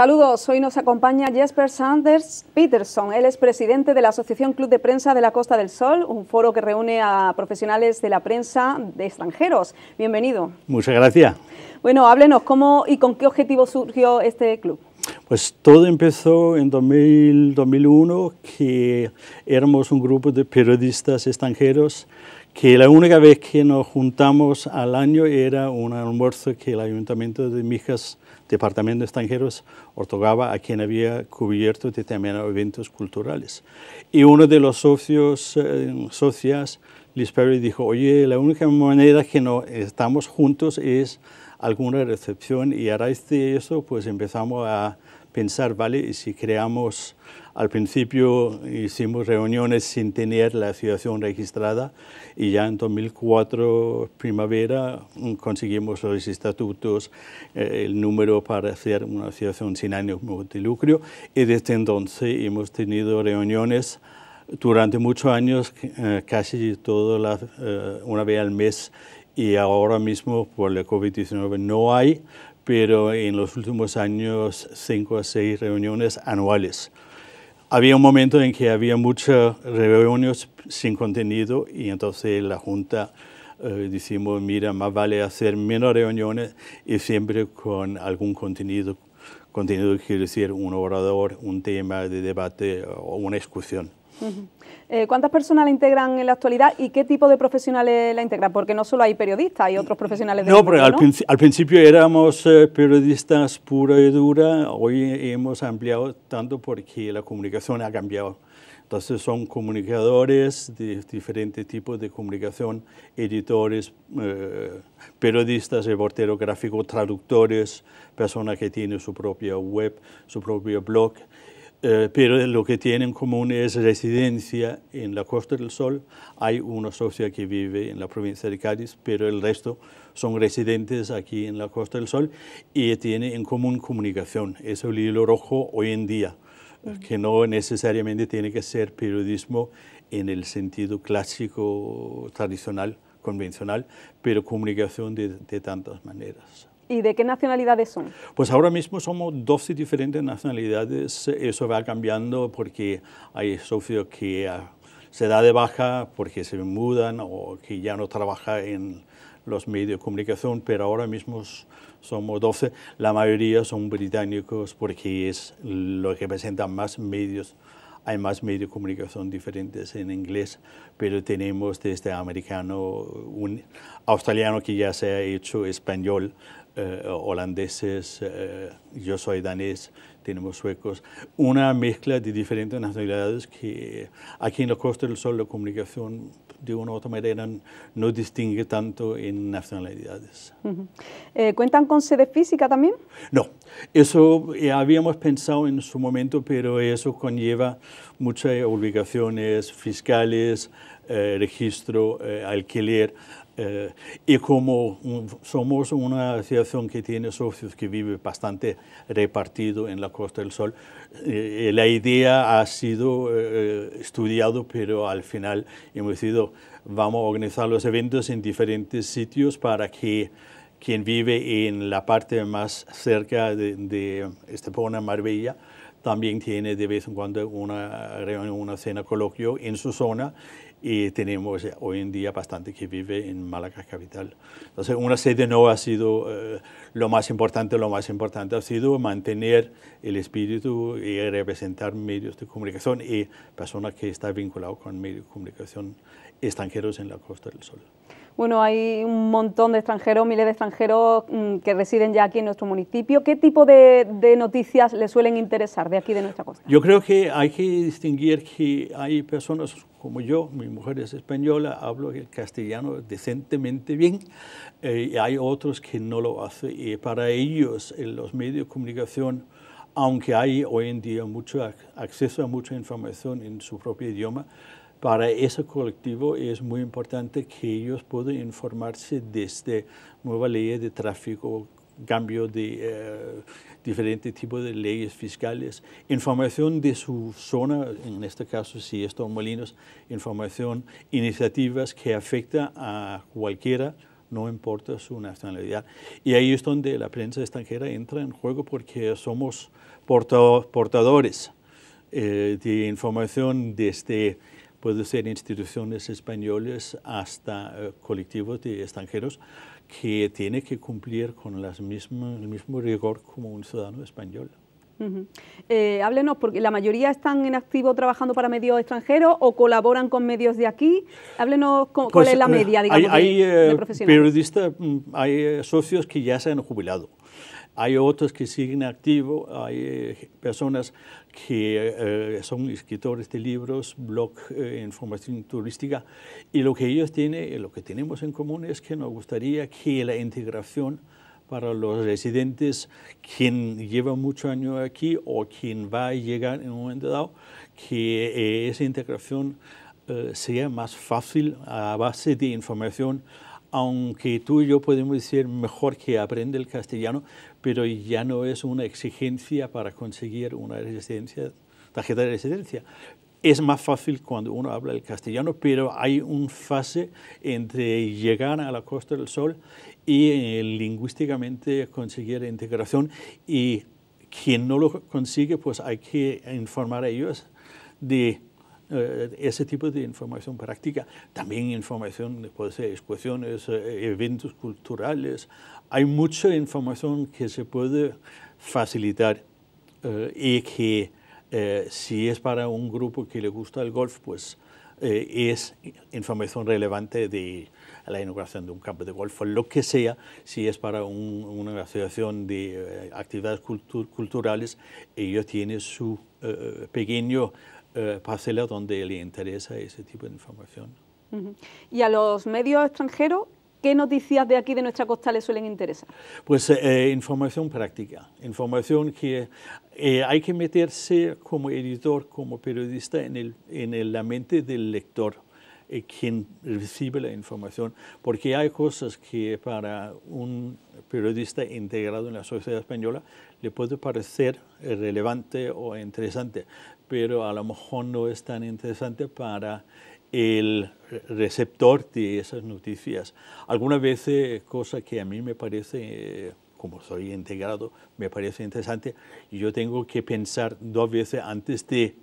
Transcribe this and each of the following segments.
Saludos, hoy nos acompaña Jesper Sanders Peterson, él es presidente de la Asociación Club de Prensa de la Costa del Sol, un foro que reúne a profesionales de la prensa de extranjeros. Bienvenido. Muchas gracias. Bueno, háblenos cómo y con qué objetivo surgió este club. Pues todo empezó en 2001, que éramos un grupo de periodistas extranjeros, que la única vez que nos juntamos al año era un almuerzo que el Ayuntamiento de Mijas Departamento de Extranjeros otorgaba a quien había cubierto determinados eventos culturales. Y uno de los socios, eh, socias, Liz Perry, dijo, oye, la única manera que no estamos juntos es alguna recepción y raíz de eso, pues empezamos a pensar, ¿vale? Y si creamos, al principio hicimos reuniones sin tener la situación registrada y ya en 2004, primavera, mm, conseguimos los estatutos, eh, el número para hacer una asociación sin ánimo de lucro y desde entonces hemos tenido reuniones durante muchos años, eh, casi todo la, eh, una vez al mes y ahora mismo por la COVID-19 no hay, pero en los últimos años cinco a seis reuniones anuales. Había un momento en que había muchas reuniones sin contenido y entonces la Junta eh, decimos, mira, más vale hacer menos reuniones y siempre con algún contenido. Contenido quiere decir un orador, un tema de debate o una excursión. Eh, ¿Cuántas personas la integran en la actualidad y qué tipo de profesionales la integran? Porque no solo hay periodistas, hay otros profesionales de No, pero al, principio éramos eh, periodistas pura y dura, hoy hemos ampliado tanto porque la comunicación ha cambiado. Entonces son comunicadores de diferentes tipos de comunicación, editores, eh, periodistas, reporteros gráficos, traductores, personas que tienen su propia web, su propio blog. Eh, pero lo que tienen en común es residencia en la Costa del Sol. Hay una socia que vive en la provincia de Cádiz, pero el resto son residentes aquí en la Costa del Sol y tiene en común comunicación. Es el hilo rojo hoy en día, eh, que no necesariamente tiene que ser periodismo en el sentido clásico, tradicional, convencional, pero comunicación de tantas maneras. ¿Y de qué nacionalidades son? Pues ahora mismo somos 12 diferentes nacionalidades. Eso va cambiando porque hay socios que ah, se da de baja porque se mudan o que ya no trabaja en los medios de comunicación, pero ahora mismo somos 12. La mayoría son británicos porque es lo que presentan más medios. Hay más medios de comunicación diferentes en inglés, pero tenemos desde americano, un australiano que ya se ha hecho español, eh, eh, holandeses, eh, yo soy danés, tenemos suecos, una mezcla de diferentes nacionalidades que aquí en los Costa del Sol la comunicación de una u otra manera no distingue tanto en nacionalidades. ¿Cuentan con sede física también? No, eso habíamos pensado en su momento, pero eso conlleva muchas obligaciones fiscales, registro, alquiler. Eh, y como somos una asociación que tiene socios que vive bastante repartido en la Costa del Sol, eh, eh, la idea ha sido estudiada, estudiado, pero al final hemos decidido vamos a organizar los eventos en diferentes sitios para que quien vive en la parte más cerca de, Estepona, Marbella, también tiene de vez en cuando una reunión, una cena, coloquio en su zona y tenemos eh, hoy en día bastante que vive en Málaga capital. Entonces, una sede no ha sido eh, lo más importante, lo más importante ha sido mantener el espíritu y representar medios de comunicación y personas que están vinculadas con medios de comunicación extranjeros en la Costa del Sol. Bueno, hay un montón de extranjeros, miles de extranjeros mm, que residen ya aquí en nuestro municipio. ¿Qué tipo de, noticias les suelen interesar de aquí de nuestra costa? Yo creo que hay que distinguir que hay personas como yo, mi mujer es española, hablo el castellano decentemente bien, eh, y hay otros que no lo hacen. Y para ellos, en los medios de comunicación, aunque hay hoy en día mucho acceso a mucha información en su propio idioma, para ese colectivo es muy importante que ellos puedan informarse desde nueva ley de tráfico, cambio de eh, diferentes tipos de leyes fiscales, información de su zona, en este caso si es Molinos, información, iniciativas que afecta a cualquiera, no importa su nacionalidad. Y ahí es donde la prensa extranjera entra en juego porque somos portadores eh, de información desde puede ser instituciones españoles hasta eh, colectivos de extranjeros, que tiene que cumplir con las mismas, el mismo rigor como un ciudadano español. háblenos, eh, porque la mayoría están en activo trabajando para medios extranjeros o colaboran con medios de aquí. Háblenos cuál pues, es la eh, media, digamos, hay, periodistas, mm, hay socios que ya se han jubilado. Hay otros que siguen activos, hay eh, personas que eh, son escritores de libros, blog, información eh, turística, y lo que ellos tienen, lo que tenemos en común es que nos gustaría que la integración para los residentes, quien lleva muchos años aquí o quien va a llegar en un momento dado, que esa integración sea más fácil a base de información aunque tú y yo podemos decir mejor que aprende el castellano, pero ya no es una exigencia para conseguir una residencia, tarjeta de residencia. Es más fácil cuando uno habla el castellano, pero hay un fase entre llegar a la Costa del Sol y eh, lingüísticamente conseguir integración y quien no lo consigue, pues hay que informar a ellos de eh, ese tipo de información práctica. También información, puede ser exposiciones, eh, eventos culturales. Hay mucha información que se puede facilitar eh, y que si es para un grupo que le gusta el golf, pues es información relevante de la inauguración de un campo de golf o lo que sea, si es para una asociación de actividades culturales, ellos tiene su pequeño eh, parcela donde le interesa ese tipo de información. ¿Y a los medios extranjeros qué noticias de aquí, de nuestra costa, les suelen interesar? Pues eh, eh, información práctica, información que hay que meterse como editor, como periodista en, el, en la mente del lector quien recibe la información, porque hay cosas que para un periodista integrado en la sociedad española le puede parecer relevante o interesante, pero a lo mejor no es tan interesante para el receptor de esas noticias. Algunas veces, eh, cosa que a mí me parece, eh, como soy integrado, me parece interesante, yo tengo que pensar dos veces antes de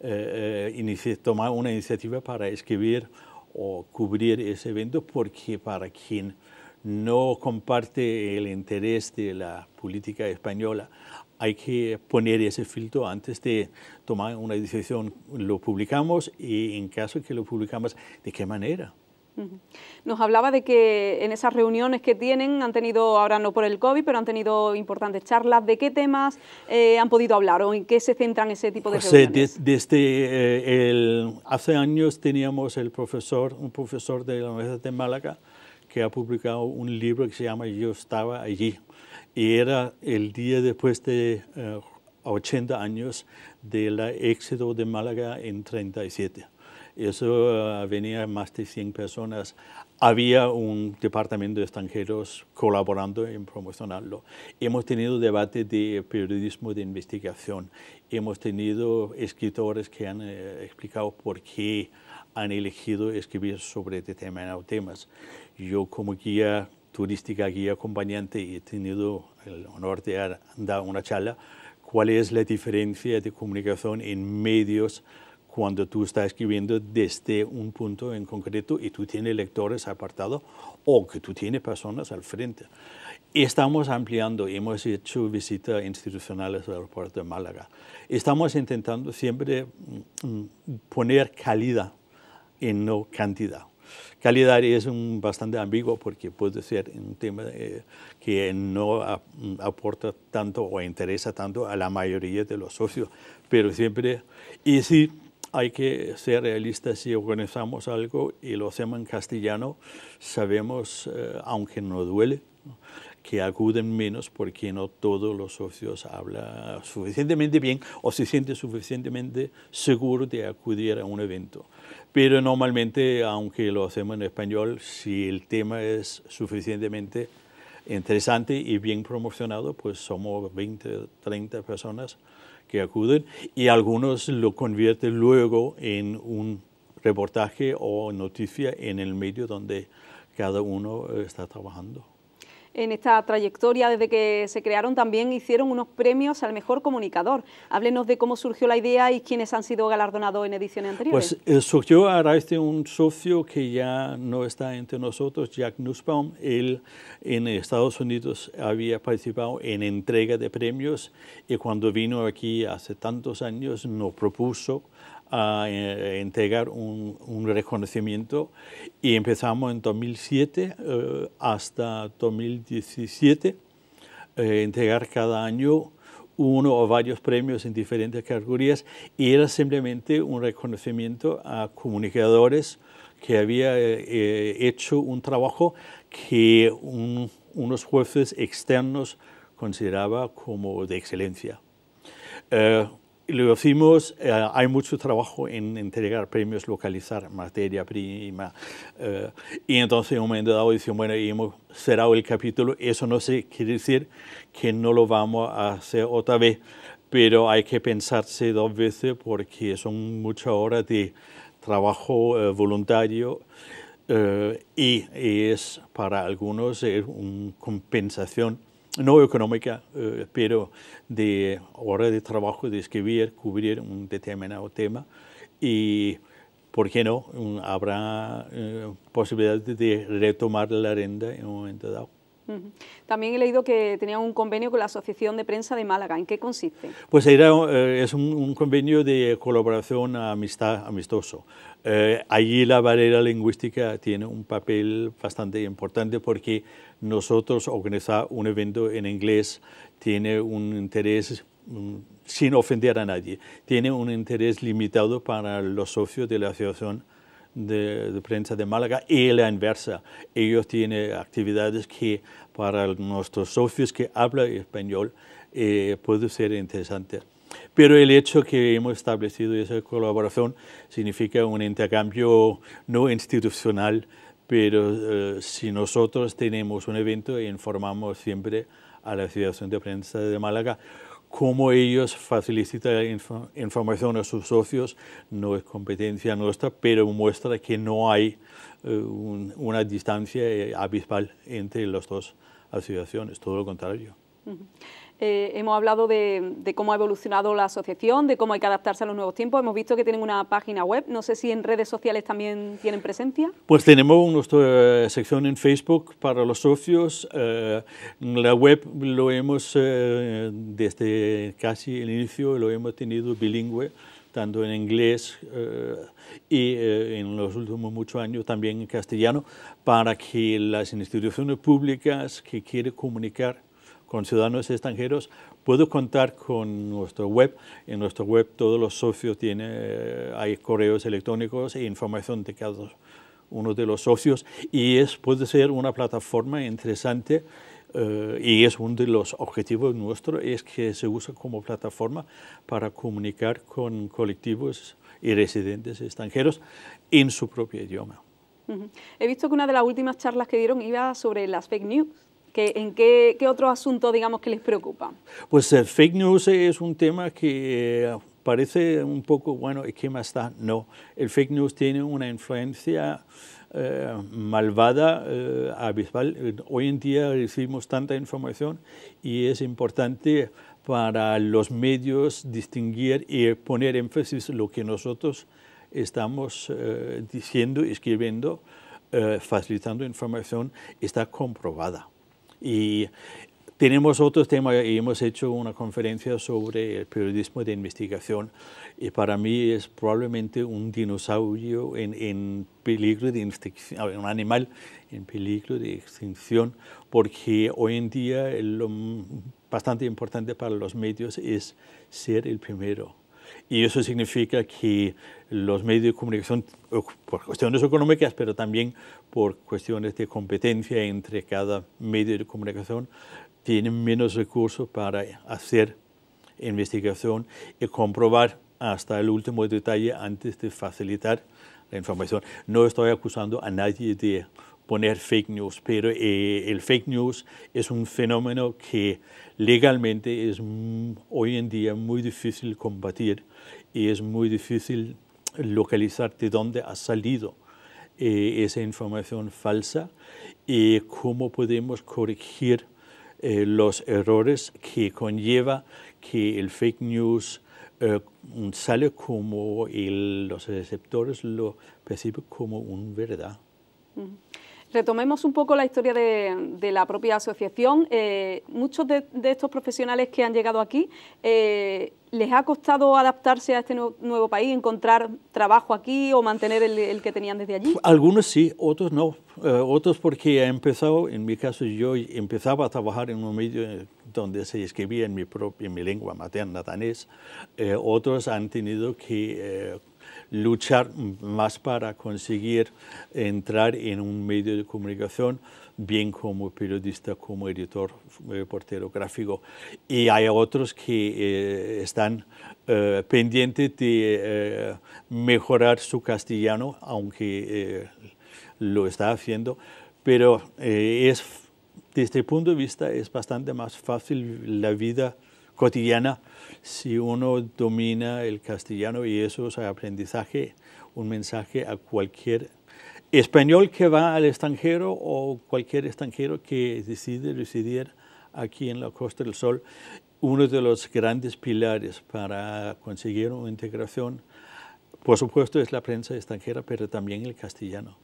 eh, tomar una iniciativa para escribir o cubrir ese evento, porque para quien no comparte el interés de la política española, hay que poner ese filtro antes de tomar una decisión. Lo publicamos y en caso de que lo publicamos, ¿de qué manera? Nos hablaba de que en esas reuniones que tienen han tenido, ahora no por el COVID, pero han tenido importantes charlas. ¿De qué temas eh, han podido hablar o en qué se centran ese tipo de reuniones? desde eh, el, hace años teníamos el profesor, un profesor de la Universidad de Málaga que ha publicado un libro que se llama Yo estaba allí y era el día después de 80 eh, años del éxito de Málaga en 37. Eso eh, venía más de 100 personas. Había un departamento de extranjeros colaborando en promocionarlo. Hemos tenido debate de periodismo de investigación. Hemos tenido escritores que han eh, explicado por qué han elegido escribir sobre determinados temas. Yo como guía turística, guía acompañante, y he tenido el honor de dar una charla, cuál es la diferencia de comunicación en medios cuando tú estás escribiendo desde un punto en concreto y tú tienes lectores apartados o que tú tienes personas al frente. Estamos ampliando, hemos hecho visitas institucionales al aeropuerto de Málaga. Estamos intentando siempre mm, mm, poner calidad en no cantidad. Calidad es un bastante ambiguo porque puede ser un tema eh, que no aporta tanto o interesa tanto a la mayoría de los socios, pero siempre, y sí, hay que ser realistas si organizamos algo y lo hacemos en castellano, sabemos, eh, aunque no duele, que acuden menos porque no todos los socios hablan suficientemente bien o se sienten suficientemente seguro de acudir a un evento. Pero normalmente, aunque lo hacemos en español, si el tema es suficientemente interesante y bien promocionado, pues somos 20, 30 personas que acuden y algunos lo convierten luego en un reportaje o noticia en el medio donde cada uno está trabajando en esta trayectoria desde que se crearon también hicieron unos premios al mejor comunicador. Háblenos de cómo surgió la idea y quiénes han sido galardonados en ediciones anteriores. Pues eh, surgió a raíz de un socio que ya no está entre nosotros, Jack Nussbaum. Él en Estados Unidos había participado en entrega de premios y cuando vino aquí hace tantos años nos propuso a eh, entregar un, reconocimiento y empezamos en 2007 eh, hasta 2017 eh, entregar cada año uno o varios premios en diferentes categorías y era simplemente un reconocimiento a comunicadores que había hecho un trabajo que unos jueces externos consideraba como de excelencia. Lo hicimos, eh, hay mucho trabajo en entregar premios, localizar materia prima. Eh, y entonces en un momento dado dicen, bueno, hemos cerrado el capítulo. Eso no sé quiere decir que no lo vamos a hacer otra vez, pero hay que pensarse dos veces porque son muchas horas de trabajo eh, voluntario. y es para algunos una compensación no económica, eh, pero de hora de trabajo, de escribir, cubrir un determinado tema. Y, ¿por qué no? Habrá eh, posibilidad de retomar la renta en un momento dado. También he leído que tenían un convenio con la Asociación de Prensa de Málaga. ¿En qué consiste? Pues eh, es un, convenio de colaboración amistad, amistoso. Eh, allí la barrera lingüística tiene un papel bastante importante porque nosotros organizar un evento en inglés tiene un interés mm, sin ofender a nadie, tiene un interés limitado para los socios de la asociación de, prensa de Málaga y la inversa. Ellos tienen actividades que para nuestros socios que hablan español eh, puede ser interesante. Pero el hecho que hemos establecido esa colaboración significa un intercambio no institucional, pero eh, si nosotros tenemos un evento, informamos siempre a la Asociación de Prensa de Málaga cómo ellos facilitan información a sus socios no es competencia nuestra, pero muestra que no hay eh, una distancia eh, abismal entre las dos asociaciones, todo lo contrario. Eh, hemos hablado de, cómo ha evolucionado la asociación, de cómo hay que adaptarse a los nuevos tiempos. Hemos visto que tienen una página web. No sé si en redes sociales también tienen presencia. Pues tenemos nuestra eh, sección en Facebook para los socios. Eh, la web lo hemos, eh, desde casi el inicio, lo hemos tenido bilingüe tanto en inglés y en los últimos muchos años también en castellano, para que las instituciones públicas que quieren comunicar con ciudadanos extranjeros, puedo contar con nuestro web. En nuestro web todos los socios tienen, eh, hay correos electrónicos e información de cada uno de los socios y es, puede ser una plataforma interesante eh, y es uno de los objetivos nuestros, es que se usa como plataforma para comunicar con colectivos y residentes extranjeros en su propio idioma. He visto que una de las últimas charlas que dieron iba sobre las fake news. ¿En qué, otro asunto, digamos, que les preocupa? Pues el eh, fake news es un tema que eh, parece un poco, bueno, ¿qué más está? No, el fake news tiene una influencia eh, malvada, eh, abismal. Hoy en día recibimos tanta información y es importante para los medios distinguir y poner énfasis lo que nosotros estamos diciendo, escribiendo, facilitando información, está comprobada. Y tenemos tema y hemos hecho una conferencia sobre el periodismo de investigación y para mí es probablemente un dinosaurio en, en peligro de extinción, un animal en peligro de extinción, porque hoy en día lo bastante importante para los medios es ser el primero. Y eso significa que los medios de comunicación, por cuestiones económicas, pero también por cuestiones de competencia entre cada medio de comunicación, tienen menos recursos para hacer investigación y comprobar hasta el último detalle antes de facilitar la información. No estoy acusando a nadie de poner fake news, pero eh, el fake news es un fenómeno que legalmente es hoy en día muy difícil combatir y es muy difícil localizar de dónde ha salido eh, esa información falsa y cómo podemos corregir eh, los errores que conlleva que el fake news sale como los receptores lo perciben como un verdad. Retomemos un poco la historia de, la propia asociación. Eh, muchos de, estos profesionales que han llegado aquí, eh, ¿les ha costado adaptarse a este nuevo país, encontrar trabajo aquí o mantener el, que tenían desde allí? Algunos sí, otros no. Eh, otros porque he empezado, en mi caso yo empezaba a trabajar en un medio donde se escribía en mi propia, en mi lengua materna danés. otros han tenido que luchar más para conseguir entrar en un medio de comunicación, bien como periodista, como editor reportero eh, gráfico. Y hay otros que eh, están eh, pendientes de mejorar su castellano, aunque lo está haciendo, pero es desde el punto de vista es bastante más fácil la vida cotidiana, si uno domina el castellano y eso es aprendizaje, un mensaje a cualquier español que va al extranjero o cualquier extranjero que decide residir aquí en la Costa del Sol, uno de los grandes pilares para conseguir una integración, por supuesto, es la prensa extranjera, pero también el castellano.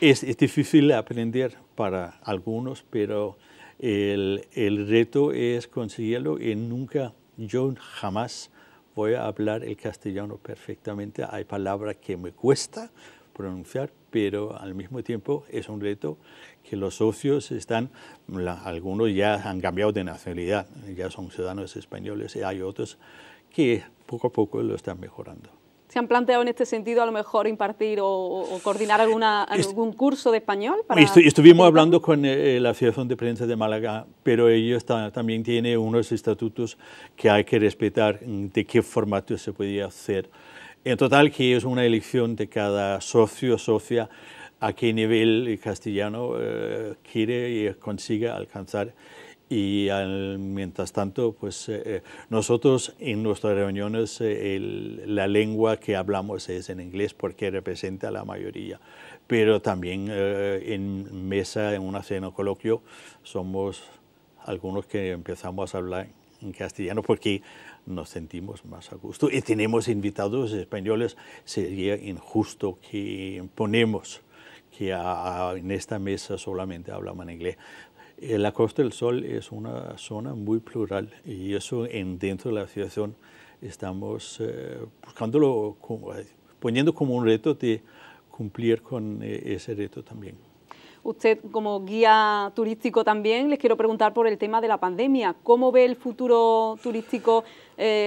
Es, es difícil aprender para algunos, pero el, reto es conseguirlo y nunca, yo jamás voy a hablar el castellano perfectamente. Hay palabras que me cuesta pronunciar, pero al mismo tiempo es un reto que los socios están, algunos ya han cambiado de nacionalidad, ya son ciudadanos españoles y hay otros que poco a poco lo están mejorando se han planteado en este sentido a lo mejor impartir o, coordinar algún curso de español? estuvimos hablando con eh, eh, la Asociación de Prensa de Málaga, pero ellos también tienen unos estatutos que hay que respetar mm, de qué formato se podía hacer. En total, que es una elección de cada socio o socia a qué nivel eh, castellano quiere y consiga alcanzar y al, mientras tanto, pues eh, eh, nosotros en nuestras reuniones eh, la lengua que hablamos es en inglés porque representa a la mayoría, pero también en mesa, en una cena coloquio, somos algunos que empezamos a hablar en castellano porque nos sentimos más a gusto y tenemos invitados españoles, sería injusto que imponemos que en esta mesa solamente hablamos en inglés. Eh, la Costa del Sol es una zona muy plural y eso en, dentro de la situación... estamos eh, buscándolo, eh, poniendo como un reto de cumplir con ese reto también. Usted como guía turístico también, les quiero preguntar por el tema de la pandemia. ¿Cómo ve el futuro turístico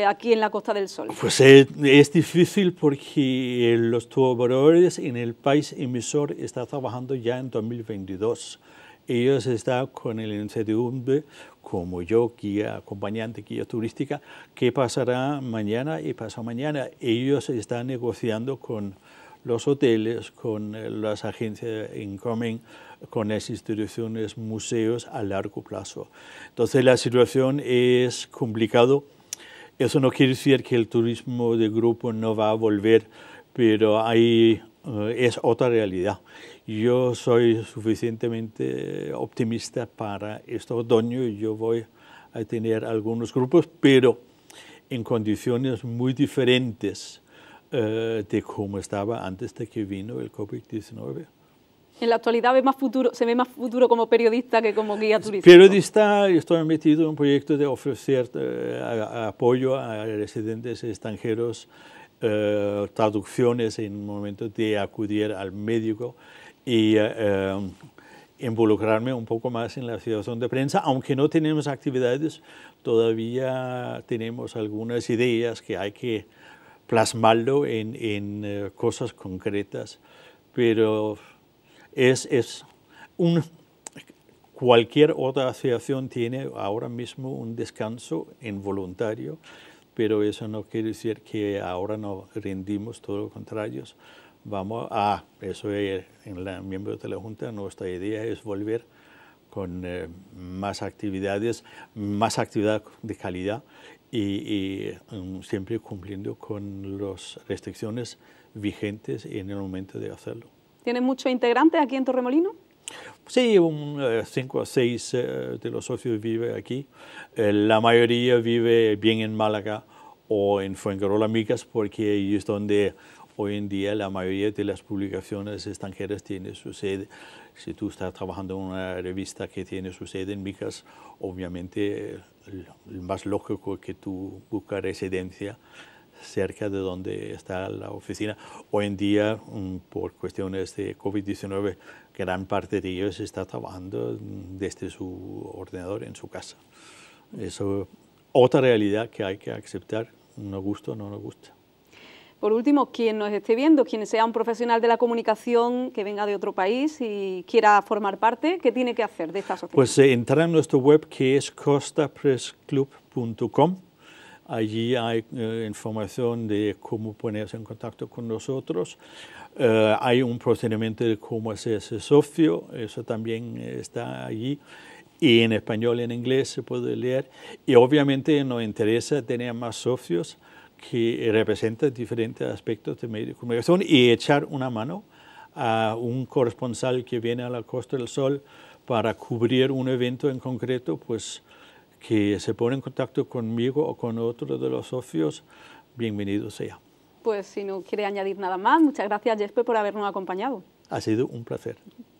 aquí en la Costa del Sol? Pues es, difícil porque los trabajadores en el país emisor están trabajando ya en 2022 ellos están con el incertidumbre, como yo, guía, acompañante, guía turística, qué pasará mañana y pasado mañana. Ellos están negociando con los hoteles, con eh, las agencias incoming, con las instituciones, museos a largo plazo. Entonces la situación es complicada. Eso no quiere decir que el turismo de grupo no va a volver, pero hay eh, es otra realidad. Yo soy suficientemente optimista para este otoño y yo voy a tener algunos grupos, pero en condiciones muy diferentes eh, de cómo estaba antes de que vino el COVID-19. En la actualidad más futuro, se ve más futuro como periodista que como guía turístico. Periodista, estoy metido en un proyecto de ofrecer eh, apoyo a residentes extranjeros eh, traducciones en un momento de acudir al médico y eh, eh, involucrarme un poco más en la situación de prensa, aunque no tenemos actividades, todavía tenemos algunas ideas que hay que plasmarlo en, en cosas concretas, pero es, es un, cualquier otra asociación tiene ahora mismo un descanso involuntario pero eso no quiere decir que ahora no rendimos, todo lo contrario. Vamos a, ah, eso es, en la miembro de la Junta, nuestra idea es volver con eh, más actividades, más actividad de calidad y, mm, siempre cumpliendo con las restricciones vigentes en el momento de hacerlo. ¿Tiene muchos integrantes aquí en Torremolino? Sí, un, eh, cinco o seis eh, de los socios viven aquí. Eh, la mayoría vive bien en Málaga o en Fuencarola Micas porque ahí es donde hoy en día la mayoría de las publicaciones extranjeras tienen su sede. Si tú estás trabajando en una revista que tiene su sede en Micas, obviamente el más lógico que tú busques residencia cerca de donde está la oficina. Hoy en día, mm, por cuestiones de COVID-19, gran parte de ellos está trabajando mm, desde su ordenador en su casa. Eso otra realidad que hay que aceptar, no gusta o no nos gusta. Por último, quien nos esté viendo, quien sea un profesional de la comunicación que venga de otro país y quiera formar parte, ¿qué tiene que hacer de esta asociación? Pues eh, entrar en nuestro web que es costapressclub.com Allí hay eh, información de cómo ponerse en contacto con nosotros. Eh, hay un procedimiento de cómo hacerse socio, eso también eh, está allí. Y en español, y en inglés se puede leer. Y obviamente nos interesa tener más socios que representan diferentes aspectos de medio de comunicación y echar una mano a un corresponsal que viene a la Costa del Sol para cubrir un evento en concreto, pues que se pone en contacto conmigo o con otro de los socios, bienvenido sea. Pues si no quiere añadir nada más, muchas gracias Jesper por habernos acompañado. Ha sido un placer.